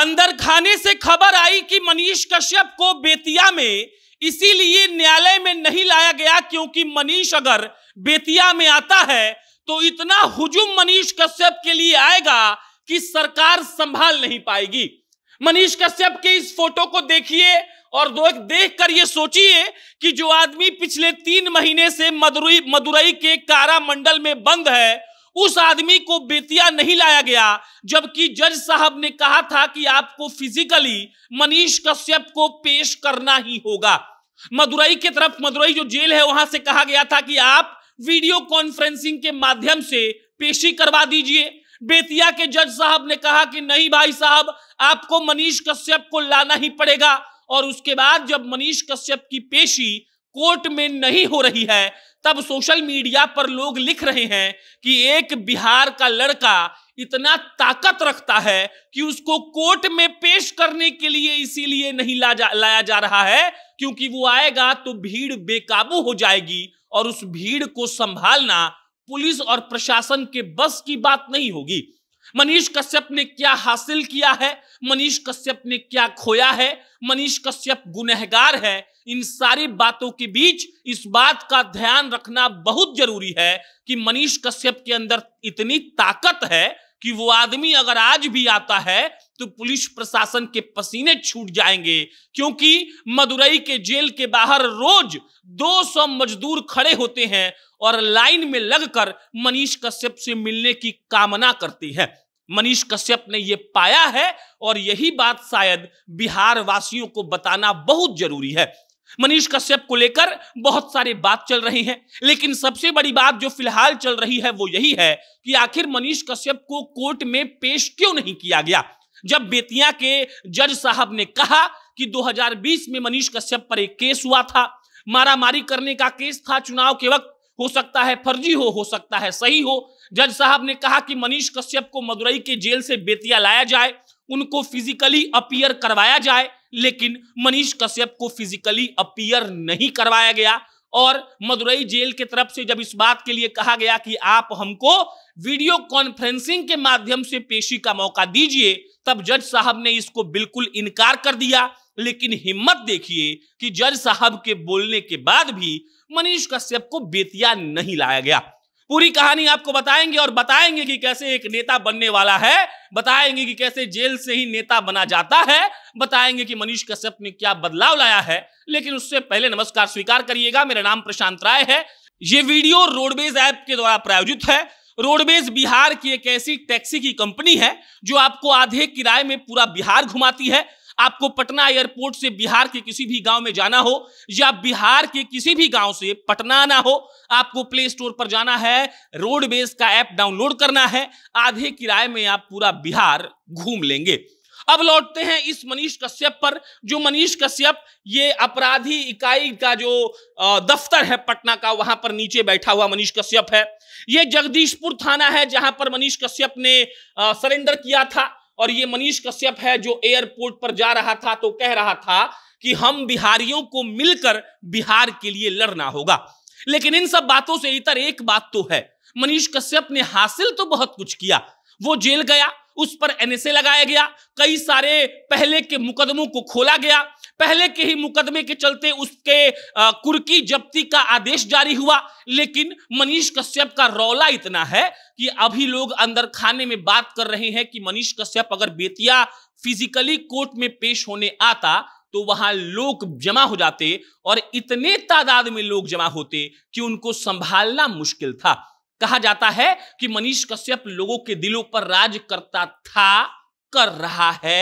अंदर खाने से खबर आई कि मनीष कश्यप को बेतिया में इसीलिए न्यायालय में नहीं लाया गया क्योंकि मनीष अगर बेतिया में आता है तो इतना हुजुम मनीष कश्यप के लिए आएगा कि सरकार संभाल नहीं पाएगी मनीष कश्यप के इस फोटो को देखिए और दो देख कर ये सोचिए कि जो आदमी पिछले तीन महीने से मदुरई मदुरई के कारा मंडल में बंद है उस आदमी को बेतिया नहीं लाया गया जबकि जज साहब ने कहा था कि आपको फिजिकली मनीष कश्यप को पेश करना ही होगा मदुरई की तरफ मदुरई जो जेल है वहां से कहा गया था कि आप वीडियो कॉन्फ्रेंसिंग के माध्यम से पेशी करवा दीजिए बेतिया के जज साहब ने कहा कि नहीं भाई साहब आपको मनीष कश्यप को लाना ही पड़ेगा और उसके बाद जब मनीष कश्यप की पेशी कोर्ट में नहीं हो रही है तब सोशल मीडिया पर लोग लिख रहे हैं कि एक बिहार का लड़का इतना ताकत रखता है कि उसको कोर्ट में पेश करने के लिए इसीलिए नहीं ला जा, लाया जा रहा है क्योंकि वो आएगा तो भीड़ बेकाबू हो जाएगी और उस भीड़ को संभालना पुलिस और प्रशासन के बस की बात नहीं होगी मनीष कश्यप ने क्या हासिल किया है मनीष कश्यप ने क्या खोया है मनीष कश्यप गुनहगार है इन सारी बातों के बीच इस बात का ध्यान रखना बहुत जरूरी है कि मनीष कश्यप के अंदर इतनी ताकत है कि वो आदमी अगर आज भी आता है तो पुलिस प्रशासन के पसीने छूट जाएंगे क्योंकि मदुरई के जेल के बाहर रोज 200 मजदूर खड़े होते हैं और लाइन में लगकर मनीष कश्यप से मिलने की कामना करती है मनीष कश्यप ने यह पाया है और यही बात शायद बिहार वासियों को बताना बहुत जरूरी है मनीष कश्यप को लेकर बहुत सारे बात चल रही हैं लेकिन सबसे बड़ी बात जो फिलहाल चल रही है वो यही है कि आखिर मनीष कश्यप को कोर्ट में पेश क्यों नहीं किया गया जब बेतिया के जज साहब ने कहा कि 2020 में मनीष कश्यप पर एक केस हुआ था मारामारी करने का केस था चुनाव के वक्त हो सकता है फर्जी हो हो सकता है सही हो जज साहब ने कहा कि मनीष कश्यप को मदुरई के जेल से बेतिया लाया जाए उनको फिजिकली अपियर करवाया जाए लेकिन मनीष कश्यप को फिजिकली अपियर नहीं करवाया गया और मदुरई जेल के तरफ से जब इस बात के लिए कहा गया कि आप हमको वीडियो कॉन्फ्रेंसिंग के माध्यम से पेशी का मौका दीजिए तब जज साहब ने इसको बिल्कुल इनकार कर दिया लेकिन हिम्मत देखिए कि जज साहब के बोलने के बाद भी मनीष कश्यप को बेतिया नहीं लाया गया पूरी कहानी आपको बताएंगे और बताएंगे कि कैसे एक नेता बनने वाला है बताएंगे कि कैसे जेल से ही नेता बना जाता है बताएंगे कि मनीष कश्यप ने क्या बदलाव लाया है लेकिन उससे पहले नमस्कार स्वीकार करिएगा मेरा नाम प्रशांत राय है ये वीडियो रोडवेज ऐप के द्वारा प्रायोजित है रोडवेज बिहार की एक ऐसी टैक्सी की कंपनी है जो आपको आधे किराए में पूरा बिहार घुमाती है आपको पटना एयरपोर्ट से बिहार के किसी भी गांव में जाना हो या बिहार के किसी भी गांव से पटना आना हो आपको प्ले स्टोर पर जाना है रोडवेज का ऐप डाउनलोड करना है आधे किराए में आप पूरा बिहार घूम लेंगे अब लौटते हैं इस मनीष कश्यप पर जो मनीष कश्यप ये अपराधी इकाई का जो दफ्तर है पटना का वहां पर नीचे बैठा हुआ मनीष कश्यप है ये जगदीशपुर थाना है जहां पर मनीष कश्यप ने सरेंडर किया था और ये मनीष कश्यप है जो एयरपोर्ट पर जा रहा था तो कह रहा था कि हम बिहारियों को मिलकर बिहार के लिए लड़ना होगा लेकिन इन सब बातों से इतर एक बात तो है मनीष कश्यप ने हासिल तो बहुत कुछ किया वो जेल गया उस पर एनएसए लगाया गया कई सारे पहले के मुकदमों को खोला गया पहले के ही मुकदमे के चलते उसके कुर्की जब्ती का आदेश जारी हुआ लेकिन मनीष कश्यप का रौला इतना है कि अभी लोग अंदर खाने में बात कर रहे हैं कि मनीष कश्यप अगर बेतिया फिजिकली कोर्ट में पेश होने आता तो वहां लोग जमा हो जाते और इतने तादाद में लोग जमा होते कि उनको संभालना मुश्किल था कहा जाता है कि मनीष कश्यप लोगों के दिलों पर राज करता था कर रहा है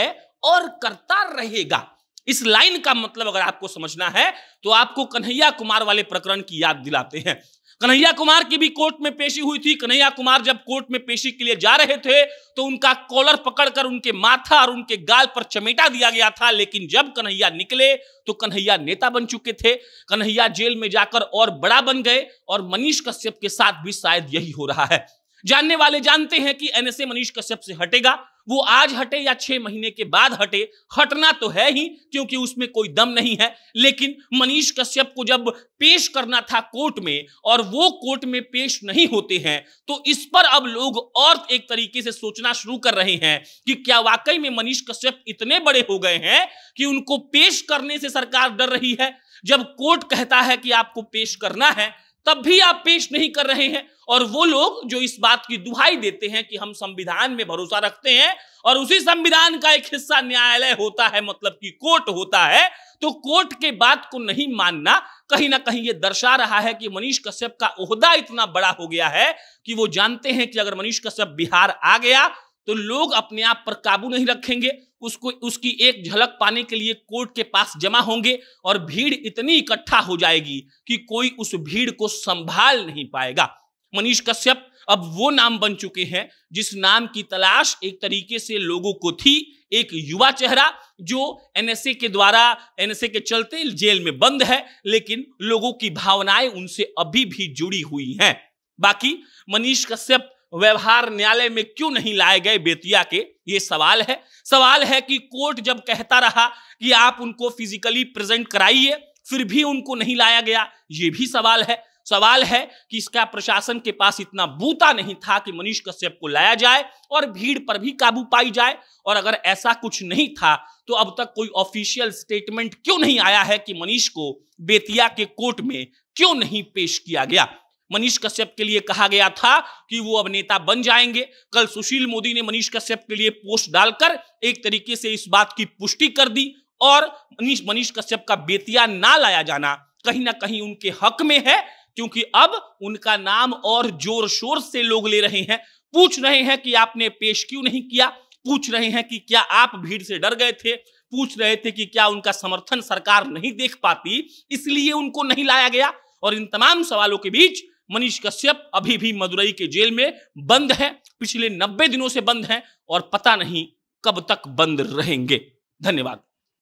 और करता रहेगा इस लाइन का मतलब अगर आपको समझना है तो आपको कन्हैया कुमार वाले प्रकरण की याद दिलाते हैं कन्हैया कुमार की भी कोर्ट में पेशी हुई थी कन्हैया कुमार जब कोर्ट में पेशी के लिए जा रहे थे तो उनका कॉलर पकड़कर उनके माथा और उनके गाल पर चमेटा दिया गया था लेकिन जब कन्हैया निकले तो कन्हैया नेता बन चुके थे कन्हैया जेल में जाकर और बड़ा बन गए और मनीष कश्यप के साथ भी शायद यही हो रहा है जानने वाले जानते हैं कि एनएसए मनीष कश्यप से हटेगा वो आज हटे या छह महीने के बाद हटे हटना तो है ही क्योंकि उसमें कोई दम नहीं है लेकिन मनीष कश्यप को जब पेश करना था कोर्ट में और वो कोर्ट में पेश नहीं होते हैं तो इस पर अब लोग और एक तरीके से सोचना शुरू कर रहे हैं कि क्या वाकई में मनीष कश्यप इतने बड़े हो गए हैं कि उनको पेश करने से सरकार डर रही है जब कोर्ट कहता है कि आपको पेश करना है तब भी आप पेश नहीं कर रहे हैं और वो लोग जो इस बात की दुहाई देते हैं कि हम संविधान में भरोसा रखते हैं और उसी संविधान का एक हिस्सा न्यायालय होता है मतलब कि कोर्ट होता है तो कोर्ट के बात को नहीं मानना कहीं ना कहीं ये दर्शा रहा है कि मनीष कश्यप का ओहदा इतना बड़ा हो गया है कि वो जानते हैं कि अगर मनीष कश्यप बिहार आ गया तो लोग अपने आप पर काबू नहीं रखेंगे उसको उसकी एक झलक पाने के लिए कोर्ट के पास जमा होंगे और भीड़ इतनी इकट्ठा हो जाएगी कि कोई उस भीड़ को संभाल नहीं पाएगा मनीष कश्यप अब वो नाम बन चुके हैं जिस नाम की तलाश एक तरीके से लोगों को थी एक युवा चेहरा जो एनएसए के द्वारा एनएसए के चलते जेल में बंद है लेकिन लोगों की भावनाएं उनसे अभी भी जुड़ी हुई हैं बाकी मनीष कश्यप व्यवहार न्यायालय में क्यों नहीं लाए गए बेतिया के ये सवाल है सवाल है कि कोर्ट जब कहता रहा कि आप उनको फिजिकली प्रेजेंट कराइए फिर भी उनको नहीं लाया गया ये भी सवाल है सवाल है कि इसका प्रशासन के पास इतना बूता नहीं था कि मनीष कश्यप को लाया जाए और भीड़ पर भी काबू पाई जाए और अगर ऐसा कुछ नहीं था तो अब तक कोई ऑफिशियल स्टेटमेंट क्यों नहीं आया है कि मनीष को बेतिया के कोर्ट में क्यों नहीं पेश किया गया मनीष कश्यप के लिए कहा गया था कि वो अब नेता बन जाएंगे कल सुशील मोदी ने मनीष कश्यप के लिए पोस्ट डालकर एक तरीके से इस बात की पुष्टि कर दी और मनीष मनीष कश्यप का बेतिया ना लाया जाना कहीं ना कहीं उनके हक में है क्योंकि अब उनका नाम और जोर शोर से लोग ले रहे हैं पूछ रहे हैं कि आपने पेश क्यों नहीं किया पूछ रहे हैं कि क्या आप भीड़ से डर गए थे पूछ रहे थे कि क्या उनका समर्थन सरकार नहीं देख पाती इसलिए उनको नहीं लाया गया और इन तमाम सवालों के बीच मनीष कश्यप अभी भी मदुरई के जेल में बंद है पिछले नब्बे दिनों से बंद है और पता नहीं कब तक बंद रहेंगे धन्यवाद